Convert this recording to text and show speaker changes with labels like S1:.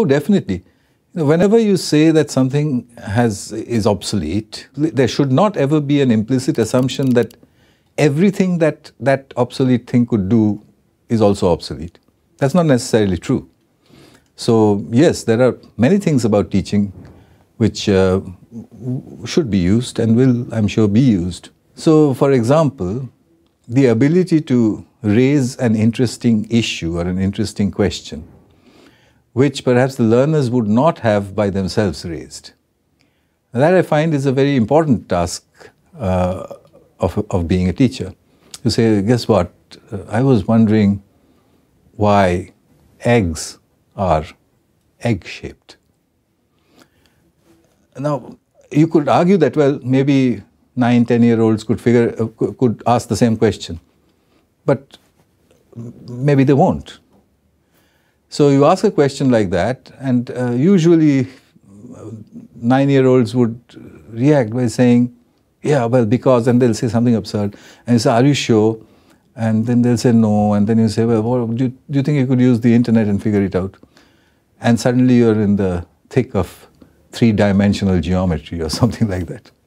S1: Oh, definitely. Whenever you say that something has is obsolete, there should not ever be an implicit assumption that everything that that obsolete thing could do is also obsolete. That's not necessarily true. So yes, there are many things about teaching which uh, should be used and will, I'm sure, be used. So, for example, the ability to raise an interesting issue or an interesting question which perhaps the learners would not have by themselves raised. And that I find is a very important task uh, of, of being a teacher. You say, guess what? Uh, I was wondering why eggs are egg shaped. Now, you could argue that, well, maybe nine, ten year olds could figure, uh, could ask the same question. But maybe they won't. So you ask a question like that, and uh, usually uh, nine-year-olds would react by saying, yeah, well, because, and they'll say something absurd. And you say, are you sure? And then they'll say no. And then you say, well, what, do, you, do you think you could use the internet and figure it out? And suddenly you're in the thick of three-dimensional geometry or something like that.